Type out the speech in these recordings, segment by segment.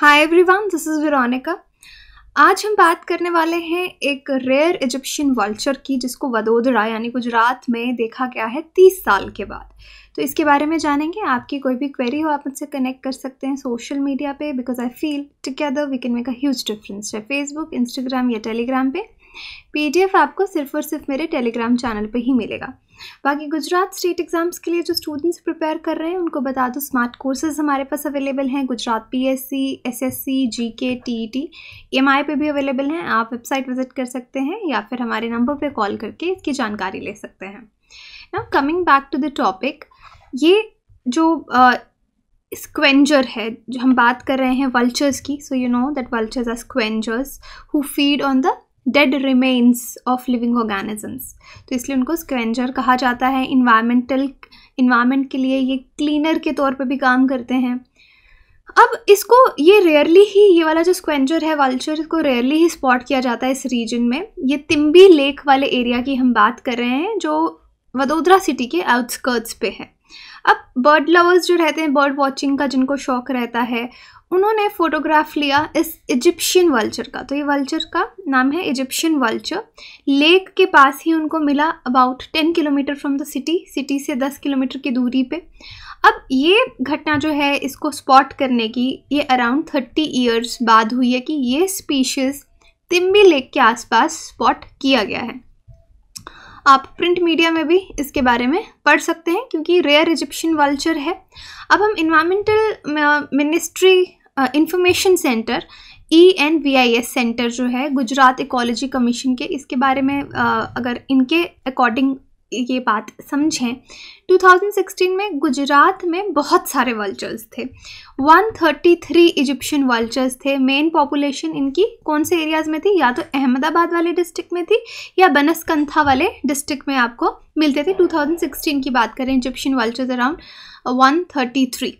hi everyone this is Veronica आज हम बात करने वाले हैं एक रेयर इजिप्शियन वल्चर की जिसको वदोदरा यानी गुजरात में देखा गया है तीस साल के बाद तो इसके बारे में जानेंगे आपकी कोई भी क्वेरी हो आप मुझसे कनेक्ट कर सकते हैं सोशल मीडिया पे because I feel together we can make a huge difference चाहे फेसबुक इंस्टाग्राम या टेलीग्राम पे पीडीएफ आपको सिर्फ और सिर्फ मेरे टेलीग्राम चैनल पर ही मिलेगा बाकी गुजरात स्टेट एग्ज़ाम्स के लिए जो स्टूडेंट्स प्रिपेयर कर रहे हैं उनको बता दो स्मार्ट कोर्सेज हमारे पास अवेलेबल हैं Gujarat PSC, SSC, GK, TET, EMI पे भी अवेलेबल हैं आप वेबसाइट विज़िट कर सकते हैं या फिर हमारे नंबर पर कॉल करके इसकी जानकारी ले सकते हैं ना coming back to the topic ये जो स्क्वेंजर स्क्वेंजर है जो हम बात कर रहे हैं वल्चर्स की so you know that vultures are scavengers who feed on the dead remains of living organisms तो इसलिए उनको स्क्वेंजर कहा जाता है इन्वायरमेंटल इन्वायरमेंट के लिए ये क्लीनर के तौर पर भी काम करते हैं अब इसको ये रेयरली ही ये वाला जो स्क्वेंजर है वाल्चर इसको रेयरली ही स्पॉट किया जाता है इस रीजन में ये तिम्बी लेक वाले एरिया की हम बात कर रहे हैं जो वडोदरा सिटी के आउटस्कर्ट्स पे है अब बर्ड लवर्स जो रहते हैं बर्ड वॉचिंग का जिनको शौक रहता है उन्होंने फ़ोटोग्राफ लिया इस इजिप्शियन वल्चर का तो ये वल्चर का नाम है इजिप्शियन वल्चर लेक के पास ही उनको मिला about ten kilometre from the city city से दस किलोमीटर की दूरी पे अब ये घटना जो है इसको स्पॉट करने की ये अराउंड थर्टी ईयर्स बाद हुई है कि ये स्पीशीज़ तिम्बी लेक के आसपास स्पॉट किया गया है आप प्रिंट मीडिया में भी इसके बारे में पढ़ सकते हैं क्योंकि रेयर इजिप्शियन वल्चर है अब हम environmental ministry information centre E N V I S centre जो है गुजरात इकोलॉजी कमीशन के इसके बारे में uh, अगर इनके अकॉर्डिंग ये बात समझें 2016 में गुजरात में बहुत सारे वल्चर्स थे 133 इजिप्शियन वल्चर्स थे मेन पॉपुलेशन इनकी कौन से एरियाज़ में थी या तो अहमदाबाद वाले डिस्ट्रिक्ट में थी या बनसकंथा वाले डिस्ट्रिक्ट में आपको मिलते थे 2016 की बात करें इजिप्शियन वल्चर्स अराउंड 133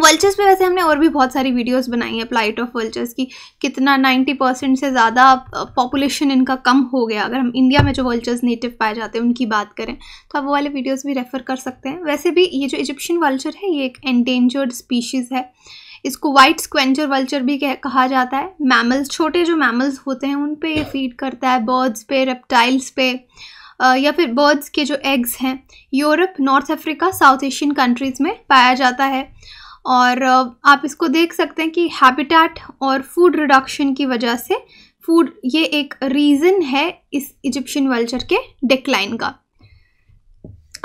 वल्चर्स पे वैसे हमने और भी बहुत सारी वीडियोस बनाई हैं प्लाइट ऑफ वल्चर्स की कितना 90 परसेंट से ज़्यादा पॉपुलेशन इनका कम हो गया अगर हम इंडिया में जो वल्चर्स नेटिव पाए जाते हैं उनकी बात करें तो आप वो वाले वीडियोस भी रेफ़र कर सकते हैं वैसे भी ये जो इजिप्शियन वल्चर है ये एक एंडेंजर्ड स्पीशीज़ है इसको वाइट स्क्वेंचर वल्चर भी कहा जाता है मैमल्स छोटे जो मैमल्स होते हैं उन पर ये फीड करता है बर्ड्स पे रेप्टाइल्स पे या फिर बर्ड्स के जो एग्स हैं Europe North Africa South Asian countries में पाया जाता है और आप इसको देख सकते हैं कि हैबिटेट और फूड रिडक्शन की वजह से फूड ये एक रीज़न है इस इजिप्शियन वल्चर के डिक्लाइन का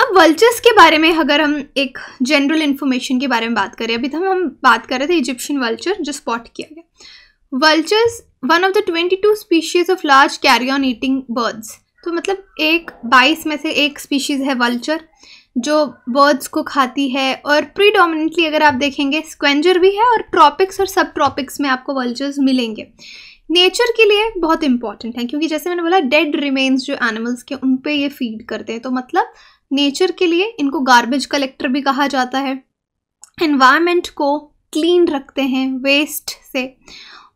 अब वल्चर्स के बारे में अगर हम एक जनरल इन्फॉर्मेशन के बारे में बात करें अभी तो हम बात कर रहे थे इजिप्शियन वल्चर जो स्पॉट किया गया vultures one of the twenty two species of large carrion eating birds तो मतलब एक बाईस में से एक स्पीशीज़ है वल्चर जो बर्ड्स को खाती है और प्रीडोमिनेटली अगर आप देखेंगे स्क्वेंजर भी है और ट्रॉपिक्स और सब ट्रॉपिक्स में आपको वल्चर्स मिलेंगे नेचर के लिए बहुत इंपॉर्टेंट है क्योंकि जैसे मैंने बोला डेड रिमेन्स जो एनिमल्स के उन पर ये फीड करते हैं तो मतलब नेचर के लिए इनको गार्बेज कलेक्टर भी कहा जाता है इन्वायरमेंट को क्लीन रखते हैं वेस्ट से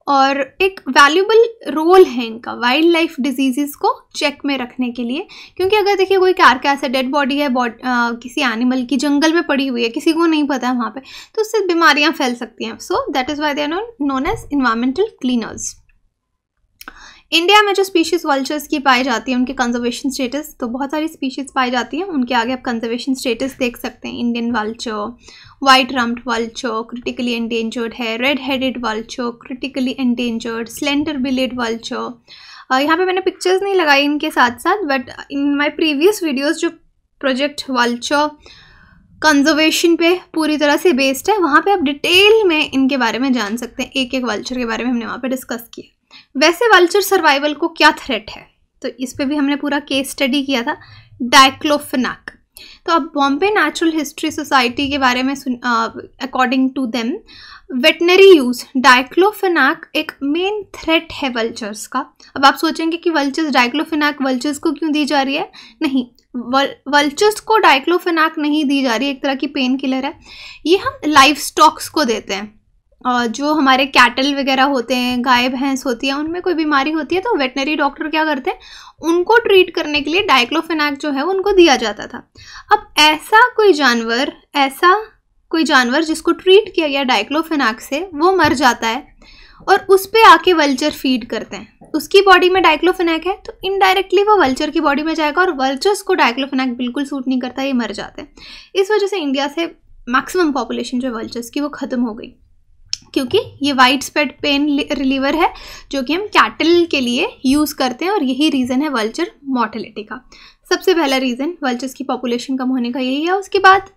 और एक वैल्यूबल रोल है इनका वाइल्ड लाइफ डिजीज़ को चेक में रखने के लिए क्योंकि अगर देखिए कोई क्या क्या ऐसा डेड बॉडी है बॉड किसी एनिमल की जंगल में पड़ी हुई है किसी को नहीं पता है वहाँ पे तो उससे बीमारियाँ फैल सकती हैं so that is why they are known as environmental cleaners India में जो स्पीशीज़ वल्चर्स की पाई जाती है उनके कंजर्वेशन स्टेटस तो बहुत सारी स्पीशीज़ पाई जाती हैं उनके आगे आप कंजर्वेशन स्टेटस देख सकते हैं Indian vulture white rumped vulture critically endangered है red headed vulture critically endangered slender billed vulture यहाँ पे मैंने पिक्चर्स नहीं लगाई इनके साथ साथ but in my previous videos जो प्रोजेक्ट वल्चर कंजर्वेशन पे पूरी तरह से बेस्ड है वहाँ पे आप डिटेल में इनके बारे में जान सकते हैं एक एक वल्चर के बारे में हमने वहाँ पे डिस्कस किया वैसे वल्चर सर्वाइवल को क्या थ्रेट है तो इस पर भी हमने पूरा केस स्टडी किया था डाइक्लोफिनाक तो अब बॉम्बे नेचुरल हिस्ट्री सोसाइटी के बारे में according to them veterinary use diclofenac एक मेन थ्रेट है वल्चर्स का अब आप सोचेंगे कि वल्चर्स डाइक्लोफिनाक वल्चर्स को क्यों दी जा रही है नहीं वल्चर्स को डाइक्लोफिनाक नहीं दी जा रही एक तरह की पेन किलर है ये हम लाइव स्टॉक्स को देते हैं जो हमारे कैटल वगैरह होते हैं गाय भैंस होती है उनमें कोई बीमारी होती है तो वेटनरी डॉक्टर क्या करते हैं उनको ट्रीट करने के लिए डाइक्लोफेनाक जो है उनको दिया जाता था अब ऐसा कोई जानवर ऐसा कोई जानवर जिसको ट्रीट किया गया डाइक्लोफेनाक से वो मर जाता है और उस पर आके वल्चर फीड करते हैं उसकी बॉडी में डाइक्लोफेनाक है तो इनडायरेक्टली वो वल्चर की बॉडी में जाएगा और वल्चर्स को डाइक्लोफेनाक बिल्कुल सूट नहीं करता ये मर जाते हैं इस वजह से इंडिया से मैक्सिमम पॉपुलेशन जो है वल्चर्स की वो ख़त्म हो गई क्योंकि ये वाइड स्पेड पेन रिलीवर है जो कि हम कैटल के लिए यूज़ करते हैं और यही रीज़न है वल्चर मोर्टेलिटी का सबसे पहला रीज़न वल्चर्स की पॉपुलेशन कम होने का यही है उसके बाद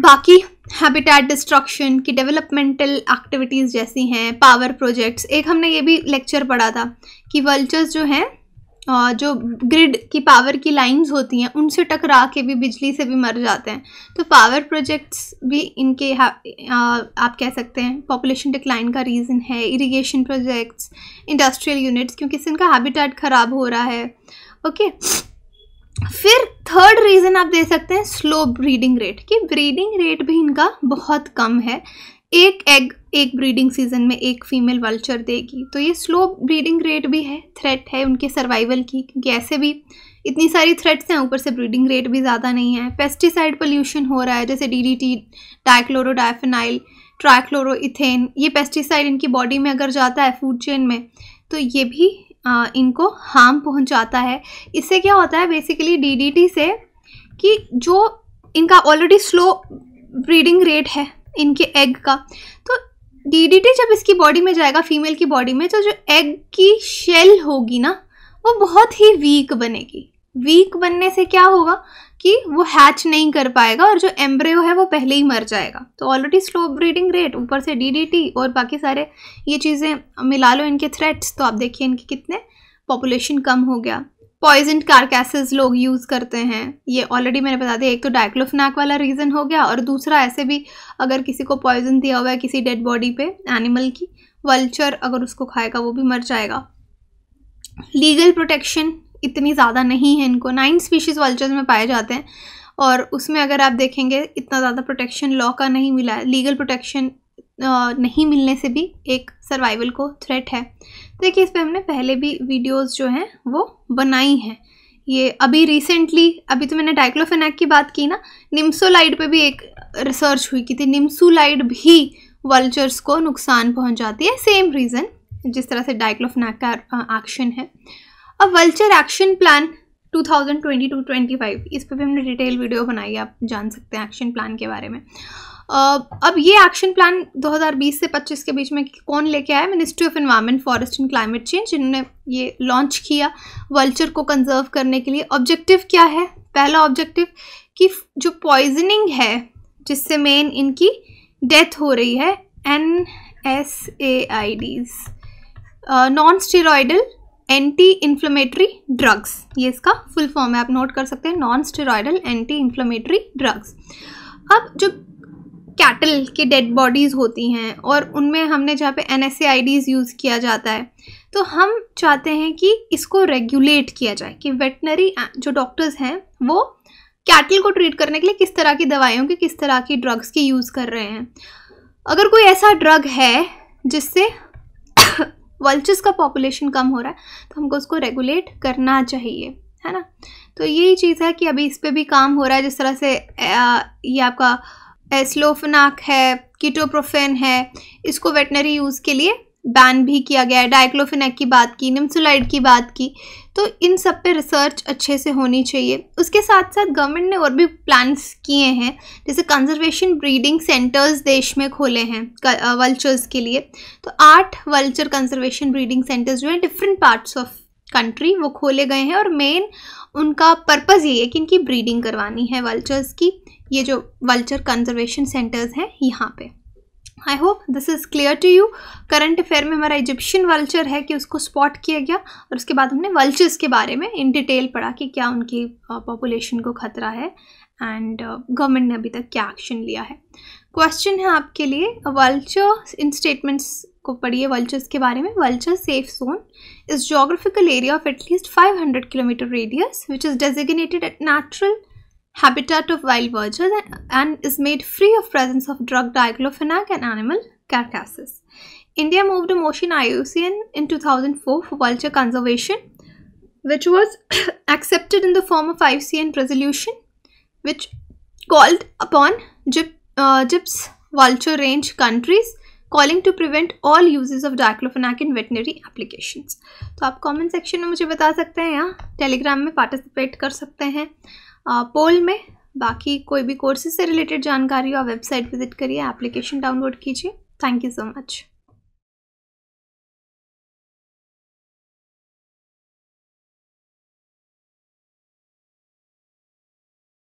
बाकी हैबिटेट डिस्ट्रक्शन की डेवलपमेंटल एक्टिविटीज़ जैसी हैं पावर प्रोजेक्ट्स एक हमने ये भी लेक्चर पढ़ा था कि वल्चर्स जो हैं जो ग्रिड की पावर की लाइंस होती हैं उनसे टकरा के भी बिजली से भी मर जाते हैं तो पावर प्रोजेक्ट्स भी इनके हाँ, आप कह सकते हैं पॉपुलेशन डिक्लाइन का रीज़न है इरिगेशन प्रोजेक्ट्स इंडस्ट्रियल यूनिट्स क्योंकि इनका हैबिटेट ख़राब हो रहा है ओके फिर थर्ड रीज़न आप दे सकते हैं स्लो ब्रीडिंग रेट कि ब्रीडिंग रेट भी इनका बहुत कम है एक एग एक ब्रीडिंग सीजन में एक फीमेल वल्चर देगी तो ये स्लो ब्रीडिंग रेट भी है थ्रेट है उनके सर्वाइवल की क्योंकि ऐसे भी इतनी सारी थ्रेट्स हैं ऊपर से ब्रीडिंग रेट भी ज़्यादा नहीं है पेस्टिसाइड पोल्यूशन हो रहा है जैसे T dichloro diphenyl trichloroethane ये पेस्टिसाइड इनकी बॉडी में अगर जाता है फूड चेन में तो ये भी आ, इनको हार्म पहुँचाता है इससे क्या होता है बेसिकली टी से कि जो इनका ऑलरेडी स्लो ब्रीडिंग रेट है इनके एग का तो डीडीटी जब इसकी बॉडी में जाएगा फीमेल की बॉडी में तो जो एग की शेल होगी ना वो बहुत ही वीक बनेगी वीक बनने से क्या होगा कि वो हैच नहीं कर पाएगा और जो एम्ब्रियो है वो पहले ही मर जाएगा तो ऑलरेडी स्लो ब्रीडिंग रेट ऊपर से डीडीटी और बाकी सारे ये चीज़ें मिला लो इनके थ्रेट्स तो आप देखिए इनके कितने पॉपुलेशन कम हो गया पॉइजन कारकेसेस लोग यूज़ करते हैं ये ऑलरेडी मैंने बता दिया एक तो डाइक्लोफनाक वाला रीज़न हो गया और दूसरा ऐसे भी अगर किसी को पॉइजन दिया हुआ है किसी डेड बॉडी पे एनिमल की वल्चर अगर उसको खाएगा वो भी मर जाएगा लीगल प्रोटेक्शन इतनी ज़्यादा नहीं है इनको नाइन स्पीशीज़ वल्चर्स में पाए जाते हैं और उसमें अगर आप देखेंगे इतना ज़्यादा प्रोटेक्शन लॉ का नहीं मिला है लीगल प्रोटेक्शन नहीं मिलने से भी एक सर्वाइवल को थ्रेट है तो देखिए इस पर हमने पहले भी वीडियोस जो हैं वो बनाई हैं ये अभी रिसेंटली अभी तो मैंने डाइक्लोफेनैक की बात की ना निम्सोलाइड पे भी एक रिसर्च हुई की थी निम्सोलाइड भी वल्चर्स को नुकसान पहुंचाती है सेम रीज़न जिस तरह से डाइक्लोफेनैक का एक्शन है अब वल्चर एक्शन प्लान 2022-25 इस पर भी हमने डिटेल वीडियो बनाई आप जान सकते हैं एक्शन प्लान के बारे में अब ये एक्शन प्लान 2020 से 25 के बीच में कौन लेके आया ministry of environment forest and climate change इन्होंने ये लॉन्च किया वल्चर को कंजर्व करने के लिए ऑब्जेक्टिव क्या है पहला ऑब्जेक्टिव कि जो पॉइजनिंग है जिससे मेन इनकी डेथ हो रही है N S A I Ds non steroidal anti inflammatory drugs ये इसका फुल फॉर्म है आप नोट कर सकते हैं non steroidal anti inflammatory drugs अब जो कैटल की डेड बॉडीज़ होती हैं और उनमें हमने जहाँ पे एन एस यूज़ किया जाता है तो हम चाहते हैं कि इसको रेगुलेट किया जाए कि वेटनरी जो डॉक्टर्स हैं वो कैटल को ट्रीट करने के लिए किस तरह की दवाइयों के किस तरह की ड्रग्स की यूज़ कर रहे हैं अगर कोई ऐसा ड्रग है जिससे वल्चस का पॉपुलेशन कम हो रहा है तो हमको उसको रेगुलेट करना चाहिए है ना तो यही चीज़ है कि अभी इस पर भी काम हो रहा है जिस तरह से ये आपका एस्लोफनाक है कीटोप्रोफेन है इसको वेटनरी यूज़ के लिए बैन भी किया गया है डाइक्लोफिनेक की बात की निम्सोलाइड की बात की तो इन सब पे रिसर्च अच्छे से होनी चाहिए उसके साथ साथ गवर्नमेंट ने और भी प्लान्स किए हैं जैसे कंजर्वेशन ब्रीडिंग सेंटर्स देश में खोले हैं वल्चर्स के लिए तो आठ वल्चर कंजर्वेशन ब्रीडिंग सेंटर्स जो हैं डिफरेंट पार्ट्स ऑफ कंट्री वो खोले गए हैं और मेन उनका पर्पज़ ये है कि इनकी ब्रीडिंग करवानी है वल्चर्स की ये जो वल्चर कंजर्वेशन सेंटर्स हैं यहाँ पे I hope this is clear to you current affair में हमारा इजिप्शियन वल्चर है कि उसको स्पॉट किया गया और उसके बाद हमने वल्चर्स के बारे में इन डिटेल पढ़ा कि क्या उनकी पॉपुलेशन uh, को खतरा है एंड गवर्नमेंट uh, ने अभी तक क्या एक्शन लिया है क्वेश्चन है आपके लिए वल्चर इन स्टेटमेंट्स को पढ़िए वल्चर्स के बारे में vulture safe zone is geographical area of at least five hundred kilometre radius which is designated at natural habitat of wild vultures and is made free of presence of drug diclofenac and animal carcasses India move the motion I C N in two thousand four for vulture conservation which was accepted in the form of I resolution which called upon Gyp, uh, Gyp's vulture range countries calling to prevent all usages of diclofenac in veterinary application तो आप comment section में मुझे बता सकते हैं या Telegram में participate कर सकते हैं पोल uh, में बाकी कोई भी कोर्सेज से रिलेटेड जानकारी और वेबसाइट विजिट करिए एप्लीकेशन डाउनलोड कीजिए थैंक यू सो मच